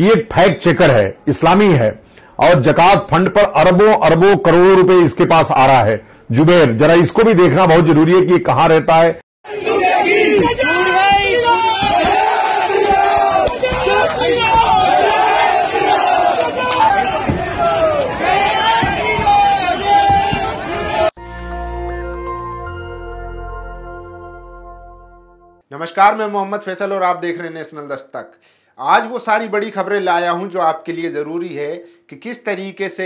ये एक fact checker है इस्लामी है और जकात फंड पर अरबों अरबों करोड़ों रुपए इसके पास आ रहा है जुबेर जरा इसको भी देखना बहुत जरूरी है कि कहां रहता है नमस्कार मैं मोहम्मद फैसल और आप देख रहे हैं नेशनल दस्तक आज वो सारी बड़ी खबरें लाया हूं जो आपके लिए ज़रूरी है कि किस तरीके से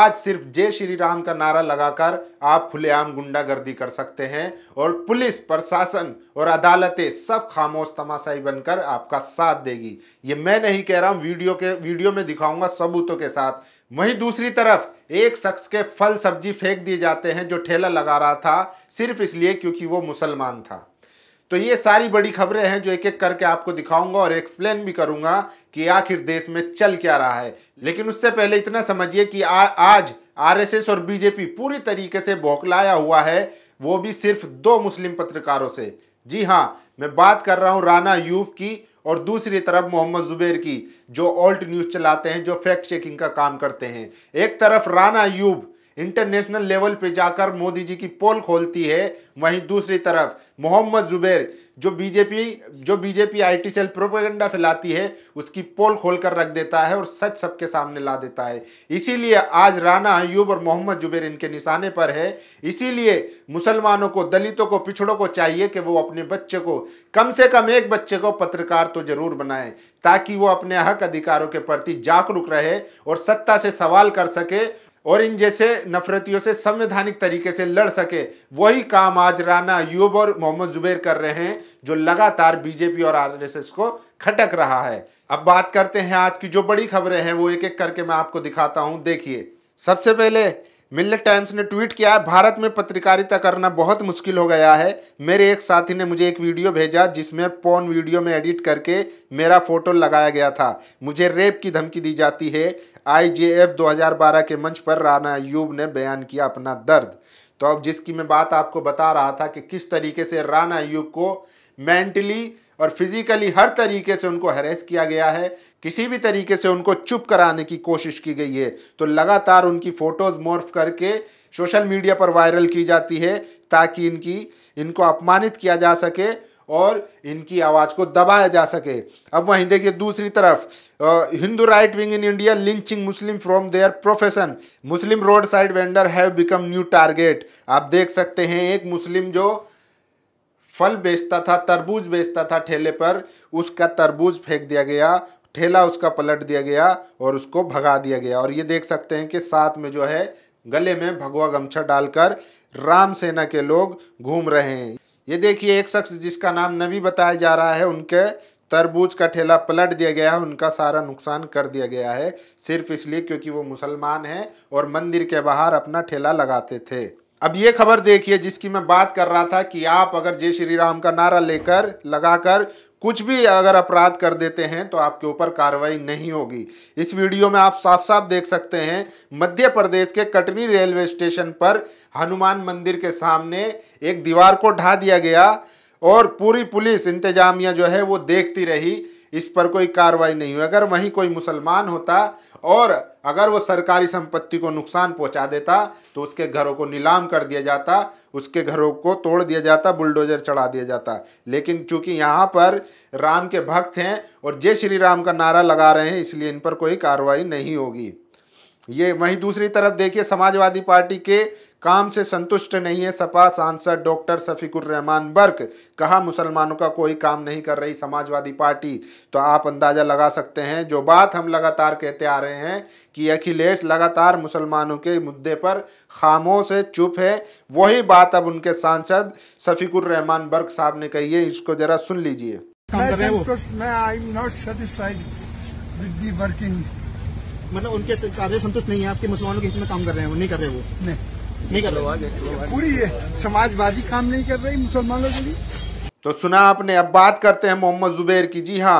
आज सिर्फ जय श्री राम का नारा लगाकर आप खुलेआम गुंडागर्दी कर सकते हैं और पुलिस प्रशासन और अदालतें सब खामोश तमाशाई बनकर आपका साथ देगी ये मैं नहीं कह रहा हूँ वीडियो के वीडियो में दिखाऊंगा सबूतों के साथ वहीं दूसरी तरफ एक शख्स के फल सब्जी फेंक दिए जाते हैं जो ठेला लगा रहा था सिर्फ इसलिए क्योंकि वो मुसलमान था तो ये सारी बड़ी खबरें हैं जो एक एक करके आपको दिखाऊंगा और एक्सप्लेन भी करूंगा कि आखिर देश में चल क्या रहा है लेकिन उससे पहले इतना समझिए कि आ, आज आरएसएस और बीजेपी पूरी तरीके से बौखलाया हुआ है वो भी सिर्फ दो मुस्लिम पत्रकारों से जी हाँ मैं बात कर रहा हूँ राना यूब की और दूसरी तरफ मोहम्मद जुबैर की जो ऑल्ट न्यूज़ चलाते हैं जो फैक्ट चेकिंग का काम करते हैं एक तरफ राना यूब इंटरनेशनल लेवल पे जाकर मोदी जी की पोल खोलती है वहीं दूसरी तरफ मोहम्मद जुबैर जो बीजेपी जो बीजेपी आईटी सेल प्रोपेगेंडा फैलाती है उसकी पोल खोलकर रख देता है और सच सबके सामने ला देता है इसीलिए आज राना अयूब और मोहम्मद जुबैर इनके निशाने पर है इसीलिए मुसलमानों को दलितों को पिछड़ों को चाहिए कि वो अपने बच्चे को कम से कम एक बच्चे को पत्रकार तो जरूर बनाए ताकि वो अपने हक अधिकारों के प्रति जागरूक रहे और सत्ता से सवाल कर सके और इन जैसे नफरतियों से संवैधानिक तरीके से लड़ सके वही काम आज राना यूब और मोहम्मद जुबैर कर रहे हैं जो लगातार बीजेपी और आरएसएस को खटक रहा है अब बात करते हैं आज की जो बड़ी खबरें हैं वो एक एक करके मैं आपको दिखाता हूं देखिए सबसे पहले मिल्लत टाइम्स ने ट्वीट किया है भारत में पत्रकारिता करना बहुत मुश्किल हो गया है मेरे एक साथी ने मुझे एक वीडियो भेजा जिसमें पोन वीडियो में एडिट करके मेरा फोटो लगाया गया था मुझे रेप की धमकी दी जाती है आईजेएफ 2012 के मंच पर राना अयूब ने बयान किया अपना दर्द तो अब जिसकी मैं बात आपको बता रहा था कि किस तरीके से राना अयूब को मेंटली और फिजिकली हर तरीके से उनको हरेस किया गया है किसी भी तरीके से उनको चुप कराने की कोशिश की गई है तो लगातार उनकी फ़ोटोज़ मॉर्फ करके सोशल मीडिया पर वायरल की जाती है ताकि इनकी इनको अपमानित किया जा सके और इनकी आवाज़ को दबाया जा सके अब वहीं देखिए दूसरी तरफ Hindu right wing in India lynching Muslim from their profession Muslim roadside vendor have become new target आप देख सकते हैं एक मुस्लिम जो फल बेचता था तरबूज बेचता था ठेले पर उसका तरबूज फेंक दिया गया ठेला उसका पलट दिया गया और उसको भगा दिया गया और ये देख सकते हैं कि साथ में जो है गले में भगवा गमछा डालकर राम सेना के लोग घूम रहे हैं ये देखिए एक शख्स जिसका नाम नबी बताया जा रहा है उनके तरबूज का ठेला पलट दिया गया है उनका सारा नुकसान कर दिया गया है सिर्फ इसलिए क्योंकि वो मुसलमान हैं और मंदिर के बाहर अपना ठेला लगाते थे अब ये खबर देखिए जिसकी मैं बात कर रहा था कि आप अगर जय श्री राम का नारा लेकर लगाकर कुछ भी अगर अपराध कर देते हैं तो आपके ऊपर कार्रवाई नहीं होगी इस वीडियो में आप साफ साफ देख सकते हैं मध्य प्रदेश के कटनी रेलवे स्टेशन पर हनुमान मंदिर के सामने एक दीवार को ढा दिया गया और पूरी पुलिस इंतजामिया जो है वो देखती रही इस पर कोई कार्रवाई नहीं हुई अगर वहीं कोई मुसलमान होता और अगर वो सरकारी संपत्ति को नुकसान पहुंचा देता तो उसके घरों को नीलाम कर दिया जाता उसके घरों को तोड़ दिया जाता बुलडोजर चढ़ा दिया जाता लेकिन चूंकि यहाँ पर राम के भक्त हैं और जय श्री राम का नारा लगा रहे हैं इसलिए इन पर कोई कार्रवाई नहीं होगी ये वहीं दूसरी तरफ देखिए समाजवादी पार्टी के काम से संतुष्ट नहीं है सपा सांसद डॉक्टर सफीकुर रहमान बर्क कहा मुसलमानों का कोई काम नहीं कर रही समाजवादी पार्टी तो आप अंदाज़ा लगा सकते हैं जो बात हम लगातार कहते आ रहे हैं कि अखिलेश लगातार मुसलमानों के मुद्दे पर खामोश है चुप है वही बात अब उनके सांसद सफीकुर रहमान बर्क साहब ने कही है इसको जरा सुन लीजिए मतलब उनके कार्य संतुष्ट नहीं है आपके मुसलमानों के हित में काम कर रहे हैं वो नहीं कर रहे वो नहीं नहीं कर रही पूरी समाजवादी काम नहीं कर रही मुसलमानों के लिए तो सुना आपने अब बात करते हैं मोहम्मद जुबैर की जी हाँ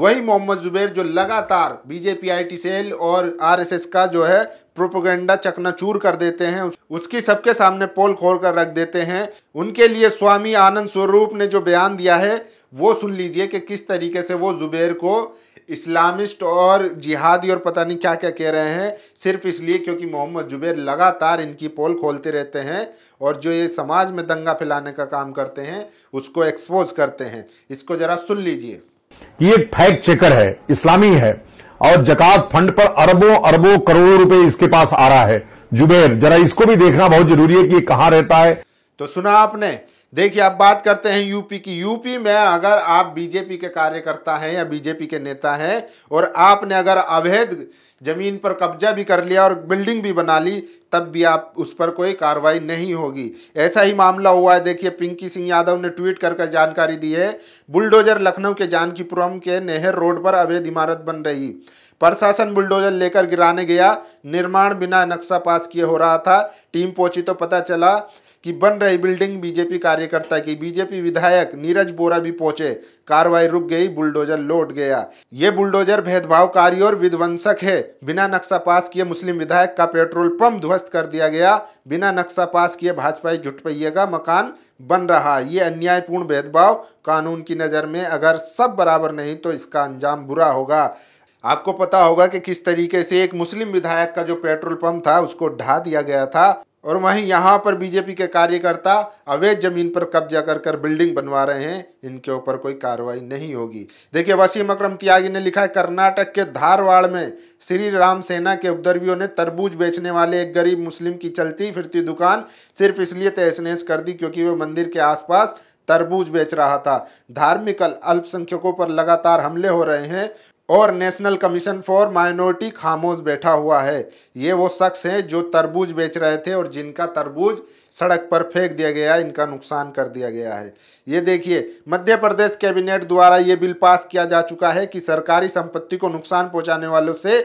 वही मोहम्मद जुबैर जो लगातार बीजेपी आई टी सेल और आरएसएस का जो है प्रोपोगंडा चकनाचूर कर देते हैं उसकी सबके सामने पोल खोल कर रख देते हैं उनके लिए स्वामी आनंद स्वरूप ने जो बयान दिया है वो सुन लीजिए कि किस तरीके से वो जुबैर को इस्लामिस्ट और जिहादी और पता नहीं क्या क्या कह रहे हैं सिर्फ इसलिए क्योंकि मोहम्मद जुबैर लगातार इनकी पोल खोलते रहते हैं और जो ये समाज में दंगा फैलाने का काम करते हैं उसको एक्सपोज करते हैं इसको जरा सुन लीजिए ये एक फैक्ट चेकर है इस्लामी है और जकात फंड पर अरबों अरबों करोड़ों रुपए इसके पास आ रहा है जुबेर जरा इसको भी देखना बहुत जरूरी है कि कहां रहता है तो सुना आपने देखिए अब बात करते हैं यूपी की यूपी में अगर आप बीजेपी के कार्यकर्ता हैं या बीजेपी के नेता हैं और आपने अगर अवैध जमीन पर कब्जा भी कर लिया और बिल्डिंग भी बना ली तब भी आप उस पर कोई कार्रवाई नहीं होगी ऐसा ही मामला हुआ है देखिए पिंकी सिंह यादव ने ट्वीट कर कर जानकारी दी है बुलडोजर लखनऊ के जानकीपुरम के नेहर रोड पर अवैध इमारत बन रही प्रशासन बुलडोजर लेकर गिराने गया निर्माण बिना नक्शा पास किए हो रहा था टीम पहुंची तो पता चला कि बन रही बिल्डिंग बीजेपी कार्यकर्ता की बीजेपी विधायक नीरज बोरा भी पहुंचे कार्रवाई रुक गई बुलडोजर लौट गया ये बुलडोजर भेदभावकारी और विध्वंसक है बिना नक्शा पास किए मुस्लिम विधायक का पेट्रोल पंप ध्वस्त कर दिया गया बिना नक्शा पास किए भाजपा झुटपैये का मकान बन रहा ये अन्यायपूर्ण भेदभाव कानून की नज़र में अगर सब बराबर नहीं तो इसका अंजाम बुरा होगा आपको पता होगा कि किस तरीके से एक मुस्लिम विधायक का जो पेट्रोल पंप था उसको ढा दिया गया था और वहीं यहाँ पर बीजेपी के कार्यकर्ता अवैध जमीन पर कब्जा कर कर बिल्डिंग बनवा रहे हैं इनके ऊपर कोई कार्रवाई नहीं होगी देखिए वसीम अक्रम त्यागी ने लिखा है कर्नाटक के धारवाड़ में श्री राम सेना के उपद्रवियों ने तरबूज बेचने वाले एक गरीब मुस्लिम की चलती फिरती दुकान सिर्फ इसलिए तहसनेस नहस कर दी क्योंकि वह मंदिर के आसपास तरबूज बेच रहा था धार्मिक अल्पसंख्यकों पर लगातार हमले हो रहे हैं और नेशनल कमीशन फॉर माइनॉरिटी खामोश बैठा हुआ है ये वो शख्स हैं जो तरबूज बेच रहे थे और जिनका तरबूज सड़क पर फेंक दिया गया इनका नुकसान कर दिया गया है ये देखिए मध्य प्रदेश कैबिनेट द्वारा ये बिल पास किया जा चुका है कि सरकारी संपत्ति को नुकसान पहुंचाने वालों से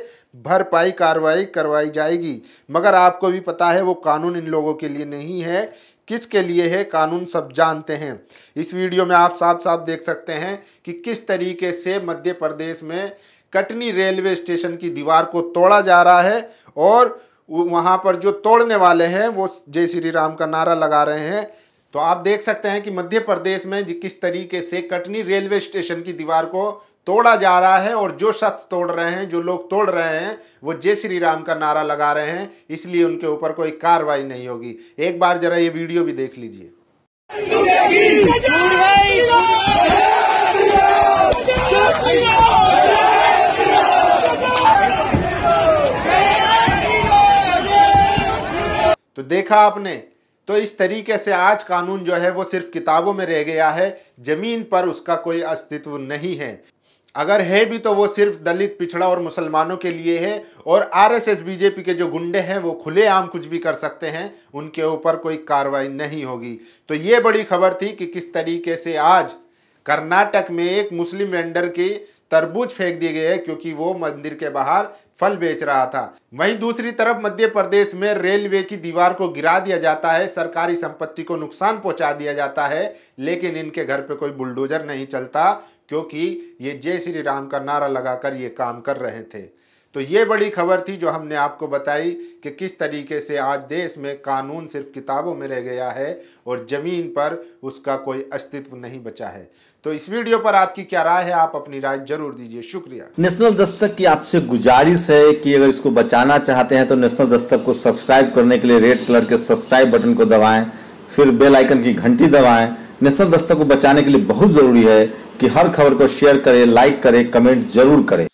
भरपाई कार्रवाई करवाई जाएगी मगर आपको भी पता है वो कानून इन लोगों के लिए नहीं है किसके लिए है कानून सब जानते हैं इस वीडियो में आप साफ साफ देख सकते हैं कि किस तरीके से मध्य प्रदेश में कटनी रेलवे स्टेशन की दीवार को तोड़ा जा रहा है और वहाँ पर जो तोड़ने वाले हैं वो जय श्री राम का नारा लगा रहे हैं तो आप देख सकते हैं कि मध्य प्रदेश में किस तरीके से कटनी रेलवे स्टेशन की दीवार को तोड़ा जा रहा है और जो शख्स तोड़ रहे हैं जो लोग तोड़ रहे हैं वो जय श्री राम का नारा लगा रहे हैं इसलिए उनके ऊपर कोई कार्रवाई नहीं होगी एक बार जरा ये वीडियो भी देख लीजिए तो देखा आपने तो इस तरीके से आज कानून जो है वो सिर्फ किताबों में रह गया है ज़मीन पर उसका कोई अस्तित्व नहीं है अगर है भी तो वो सिर्फ दलित पिछड़ा और मुसलमानों के लिए है और आरएसएस बीजेपी के जो गुंडे हैं वो खुलेआम कुछ भी कर सकते हैं उनके ऊपर कोई कार्रवाई नहीं होगी तो ये बड़ी खबर थी कि किस तरीके से आज कर्नाटक में एक मुस्लिम वेंडर की तरबूज फेंक दिए गए क्योंकि वो मंदिर के बाहर फल बेच रहा था वहीं दूसरी तरफ मध्य प्रदेश में रेलवे की दीवार को गिरा दिया जाता है सरकारी संपत्ति को नुकसान पहुंचा दिया जाता है लेकिन इनके घर पे कोई बुलडोजर नहीं चलता क्योंकि ये जय श्री राम का नारा लगाकर ये काम कर रहे थे तो ये बड़ी खबर थी जो हमने आपको बताई कि किस तरीके से आज देश में कानून सिर्फ किताबों में रह गया है और ज़मीन पर उसका कोई अस्तित्व नहीं बचा है तो इस वीडियो पर आपकी क्या राय है आप अपनी राय जरूर दीजिए शुक्रिया नेशनल दस्तक की आपसे गुजारिश है कि अगर इसको बचाना चाहते हैं तो नेशनल दस्तक को सब्सक्राइब करने के लिए रेड कलर के सब्सक्राइब बटन को दबाएं फिर बेल आइकन की घंटी दबाएं नेशनल दस्तक को बचाने के लिए बहुत जरूरी है कि हर खबर को शेयर करें लाइक करें कमेंट जरूर करें